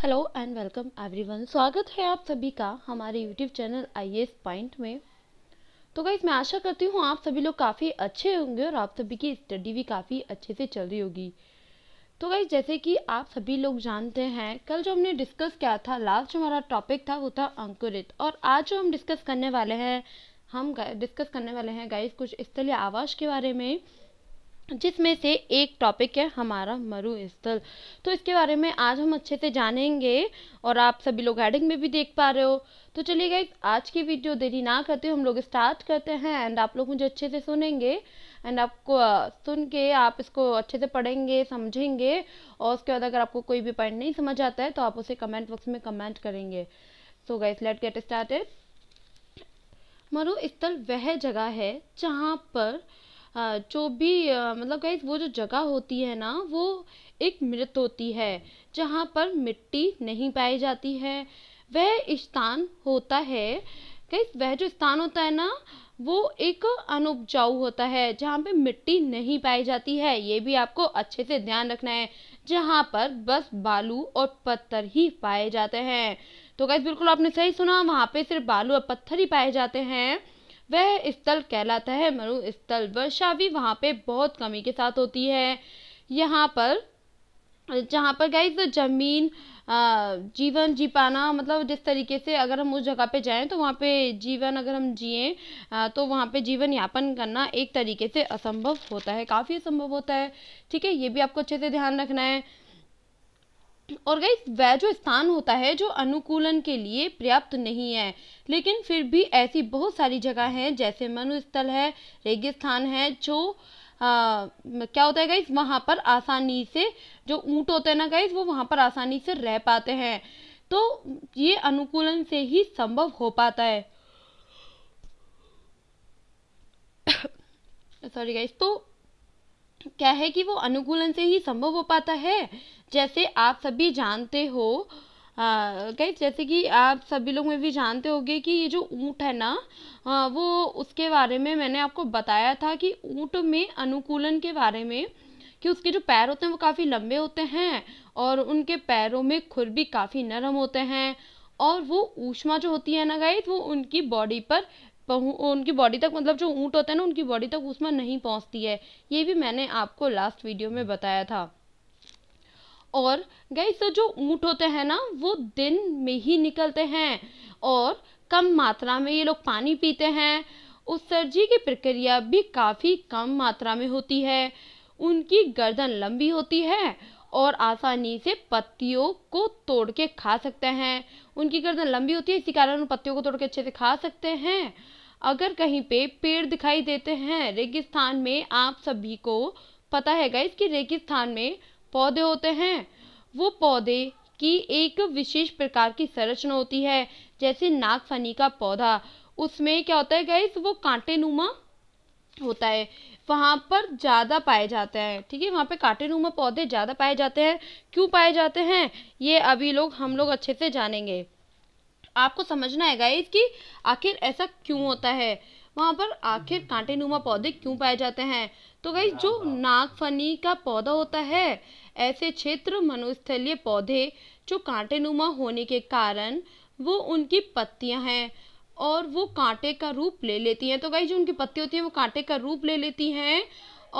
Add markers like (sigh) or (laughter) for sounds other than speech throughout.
Hello and welcome everyone स्वागत है आप सभी का हमारे YouTube channel I S point में तो गाइज मैं आशा करती हूँ आप सभी लोग काफ़ी अच्छे होंगे और आप सभी की स्टडी भी काफ़ी अच्छे से चल रही होगी तो गाइज जैसे कि आप सभी लोग जानते हैं कल जो हमने डिस्कस किया था लास्ट जो हमारा टॉपिक था वो था अंकुरित और आज जो हम डिस्कस करने वाले हैं हम डिस्कस करने वाले हैं गाइज कुछ स्थलीय आवास के बारे में जिसमें से एक टॉपिक है हमारा मरुस्थल तो इसके बारे में आज हम अच्छे से जानेंगे और आप सभी लोग हेडिंग में भी देख पा रहे हो तो चलिए गए आज की वीडियो देरी ना करते हम लोग स्टार्ट करते हैं एंड आप लोग मुझे अच्छे से सुनेंगे एंड आपको सुन के आप इसको अच्छे से पढ़ेंगे समझेंगे और उसके बाद अगर आपको कोई भी पॉइंट नहीं समझ आता है तो आप उसे कमेंट बॉक्स में कमेंट करेंगे so guys let get start मरुस्थल वह जगह है जहाँ पर जो भी मतलब गाइज वो जो जगह होती है ना वो एक मृत होती है जहाँ पर मिट्टी नहीं पाई जाती है वह स्थान होता है गाइज वह जो स्थान होता है ना वो एक अनुपजाऊ होता है जहाँ पे मिट्टी नहीं पाई जाती है ये भी आपको अच्छे से ध्यान रखना है जहाँ पर बस बालू और पत्थर ही पाए जाते हैं तो गैस बिल्कुल आपने सही सुना वहाँ पे सिर्फ बालू और पत्थर ही पाए जाते हैं वह स्थल कहलाता है मरुस्थल वर्षा भी वहाँ पे बहुत कमी के साथ होती है यहाँ पर जहाँ पर तो जमीन जीवन जी पाना मतलब जिस तरीके से अगर हम उस जगह पे जाएं तो वहाँ पे जीवन अगर हम जिए तो वहाँ पे जीवन यापन करना एक तरीके से असंभव होता है काफ़ी असंभव होता है ठीक है ये भी आपको अच्छे से ध्यान रखना है और गई वह जो स्थान होता है जो अनुकूलन के लिए पर्याप्त नहीं है लेकिन फिर भी ऐसी बहुत सारी जगह हैं जैसे मनुस्थल है रेगिस्तान है जो आ, क्या होता है गई वहाँ पर आसानी से जो ऊँट होते हैं ना गई वो वहाँ पर आसानी से रह पाते हैं तो ये अनुकूलन से ही संभव हो पाता है सॉरी (coughs) गाइस तो क्या है कि वो अनुकूलन से ही संभव हो पाता है जैसे आप सभी जानते हो कई जैसे कि आप सभी लोग में भी जानते होंगे कि ये जो ऊँट है ना आ, वो उसके बारे में मैंने आपको बताया था कि ऊँट में अनुकूलन के बारे में कि उसके जो पैर होते हैं वो काफ़ी लंबे होते हैं और उनके पैरों में खुर भी काफ़ी नरम होते हैं और वो ऊष्मा जो होती है ना गाइस वो उनकी बॉडी पर उनकी बॉडी तक मतलब जो ऊँट होता है ना उनकी बॉडी तक उसमें नहीं पहुँचती है ये भी मैंने आपको लास्ट वीडियो में बताया था और गैस जो ऊँट होते हैं ना वो दिन में ही निकलते हैं और कम मात्रा में ये लोग पानी पीते हैं उत्सर्जी की प्रक्रिया भी काफ़ी कम मात्रा में होती है उनकी गर्दन लंबी होती है और आसानी से पत्तियों को तोड़ के खा सकते हैं उनकी गर्दन लंबी होती है इसी कारण उन पत्तियों को तोड़ के अच्छे से खा सकते हैं अगर कहीं पे पेड़ दिखाई देते हैं रेगिस्तान में आप सभी को पता है गाइस कि रेगिस्तान में पौधे होते हैं वो पौधे की एक विशेष प्रकार की संरचना होती है जैसे नागफनी का पौधा उसमें क्या होता है गाइस वो कांटे नुमा होता है वहाँ पर ज़्यादा पाए जाते हैं ठीक है वहाँ पे कांटेनुमा पौधे ज़्यादा पाए जाते हैं क्यों पाए जाते हैं ये अभी लोग हम लोग अच्छे से जानेंगे आपको समझना है गाइज कि आखिर ऐसा क्यों होता है वहाँ पर आखिर हम्म। कांटेनुमा पौधे क्यों पाए जाते हैं तो गई हाँ, जो हाँ। नागफनी का पौधा होता है ऐसे क्षेत्र मनुस्थलीय पौधे जो कांटेनुमा होने के कारण वो उनकी पत्तियाँ हैं और वो कांटे का रूप ले लेती हैं तो गाई जो उनकी पत्ती होती है वो कांटे का रूप ले लेती हैं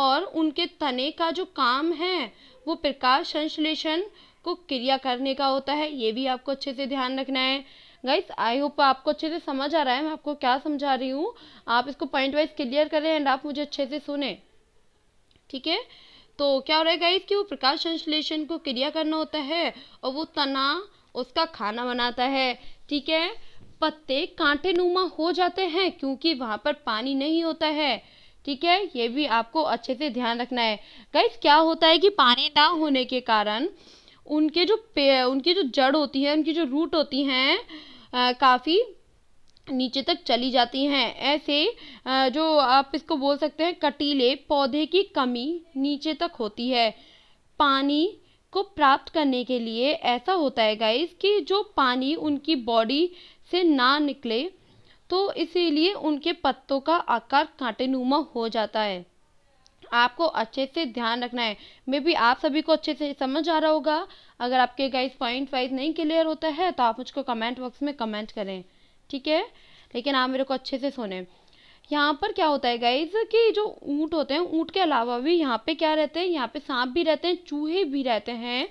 और उनके तने का जो काम है वो प्रकाश संश्लेषण को क्रिया करने का होता है ये भी आपको अच्छे से ध्यान रखना है गाइस आई होप आपको अच्छे से समझ आ रहा है मैं आपको क्या समझा रही हूँ आप इसको पॉइंट वाइज क्लियर करें एंड आप मुझे अच्छे से सुने ठीक है तो क्या हो रहा है गाइस कि वो प्रकाश संश्लेषण को क्रिया करना होता है और वो तना उसका खाना बनाता है ठीक है पत्ते कांटेनुमा हो जाते हैं क्योंकि वहाँ पर पानी नहीं होता है ठीक है ये भी आपको अच्छे से ध्यान रखना है गाइस क्या होता है कि पानी ना होने के कारण उनके जो उनकी जो जड़ होती है उनकी जो रूट होती हैं काफ़ी नीचे तक चली जाती हैं ऐसे आ, जो आप इसको बोल सकते हैं कटीले पौधे की कमी नीचे तक होती है पानी को प्राप्त करने के लिए ऐसा होता है गाइस कि जो पानी उनकी बॉडी से ना निकले तो इसीलिए उनके पत्तों का आकार कांटेनुमा हो जाता है आपको अच्छे से ध्यान रखना है मे भी आप सभी को अच्छे से समझ आ रहा होगा अगर आपके गाइस पॉइंट वाइज नहीं क्लियर होता है तो आप मुझको कमेंट बॉक्स में कमेंट करें ठीक है लेकिन आप मेरे को अच्छे से सुने यहाँ पर क्या होता है गाइज कि जो ऊँट होते हैं ऊँट के अलावा भी यहाँ पे क्या रहते हैं यहाँ पे सांप भी रहते हैं चूहे भी रहते हैं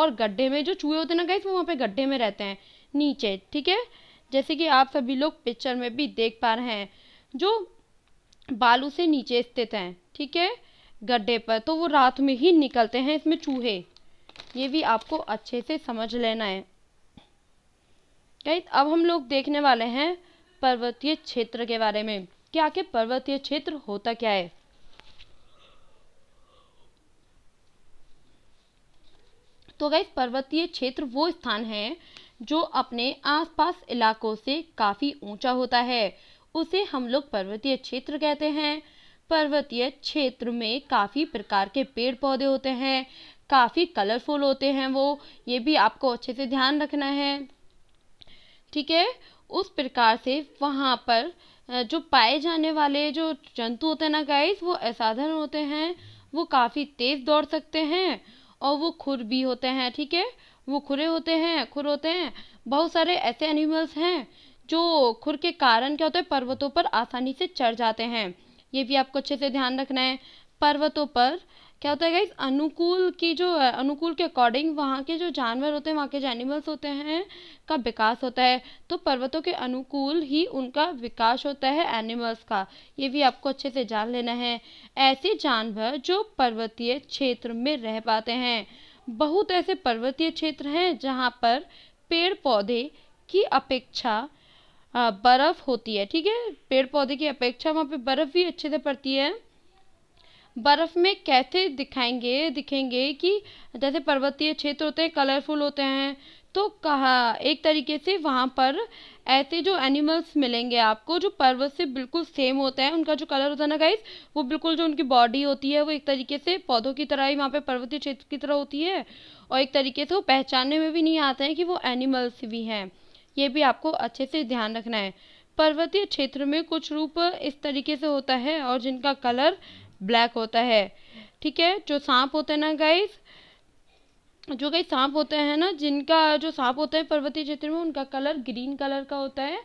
और गड्ढे में जो चूहे होते हैं ना गाइज वो वहाँ पे गड्ढे में रहते हैं नीचे ठीक है जैसे कि आप सभी लोग पिक्चर में भी देख पा रहे हैं जो बालू से नीचे स्थित हैं ठीक है गड्ढे पर तो वो रात में ही निकलते हैं इसमें चूहे ये भी आपको अच्छे से समझ लेना है गाइज अब हम लोग देखने वाले हैं पर्वतीय क्षेत्र के बारे में कि आखिर पर्वतीय क्षेत्र होता क्या है तो गई पर्वतीय क्षेत्र वो स्थान है जो अपने आसपास इलाकों से काफ़ी ऊंचा होता है उसे हम लोग पर्वतीय क्षेत्र कहते हैं पर्वतीय क्षेत्र में काफ़ी प्रकार के पेड़ पौधे होते हैं काफ़ी कलरफुल होते हैं वो ये भी आपको अच्छे से ध्यान रखना है ठीक है उस प्रकार से वहाँ पर जो पाए जाने वाले जो जंतु होते हैं ना गाइस वो असाधारण होते हैं वो काफ़ी तेज़ दौड़ सकते हैं और वो खुर भी होते हैं ठीक है वो खुरे होते हैं खुर होते हैं बहुत सारे ऐसे एनिमल्स हैं जो खुर के कारण क्या होता है पर्वतों पर आसानी से चढ़ जाते हैं ये भी आपको अच्छे से ध्यान रखना है पर्वतों पर क्या होता है गाइज अनुकूल की जो अनुकूल के अकॉर्डिंग वहाँ के जो जानवर होते हैं वहाँ के जो एनिमल्स होते हैं का विकास होता है तो पर्वतों के अनुकूल ही उनका विकास होता है एनिमल्स का ये भी आपको अच्छे से जान लेना है ऐसे जानवर जो पर्वतीय क्षेत्र में रह पाते हैं बहुत ऐसे पर्वतीय क्षेत्र हैं जहाँ पर पेड़ पौधे की अपेक्षा बर्फ़ होती है ठीक है पेड़ पौधे की अपेक्षा वहाँ पे बर्फ़ भी अच्छे से पड़ती है बर्फ़ में कैसे दिखाएंगे दिखेंगे कि जैसे पर्वतीय क्षेत्र होते हैं कलरफुल होते हैं तो कहा एक तरीके से वहाँ पर ऐसे जो एनिमल्स मिलेंगे आपको जो पर्वत से बिल्कुल सेम होता है उनका जो कलर होता है ना गाइस वो बिल्कुल जो उनकी बॉडी होती है वो एक तरीके से पौधों की तरह ही वहाँ पे पर्वतीय क्षेत्र की तरह होती है और एक तरीके से वो पहचानने में भी नहीं आते हैं कि वो एनिमल्स भी हैं ये भी आपको अच्छे से ध्यान रखना है पर्वतीय क्षेत्र में कुछ रूप इस तरीके से होता है और जिनका कलर ब्लैक होता है ठीक है जो सांप होते हैं ना गाइस जो कई सांप होते हैं ना जिनका जो सांप होते हैं पर्वतीय क्षेत्र में उनका कलर ग्रीन कलर का होता है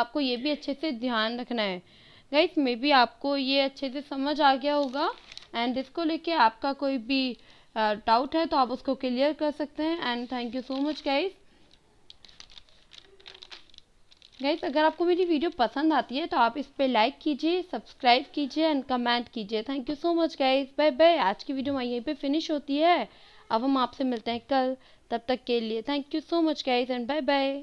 आपको ये भी अच्छे से ध्यान रखना है गाइस मे भी आपको ये अच्छे से समझ आ गया होगा एंड इसको लेके आपका कोई भी डाउट है तो आप उसको क्लियर कर सकते हैं and thank you so much guys guys अगर आपको मेरी वीडियो पसंद आती है तो आप इस पर लाइक कीजिए सब्सक्राइब कीजिए एंड कमेंट कीजिए thank you so much guys bye bye आज की वीडियो हमारी यहीं पे फिनिश होती है अब हम आपसे मिलते हैं कल तब तक के लिए thank you so much guys and bye bye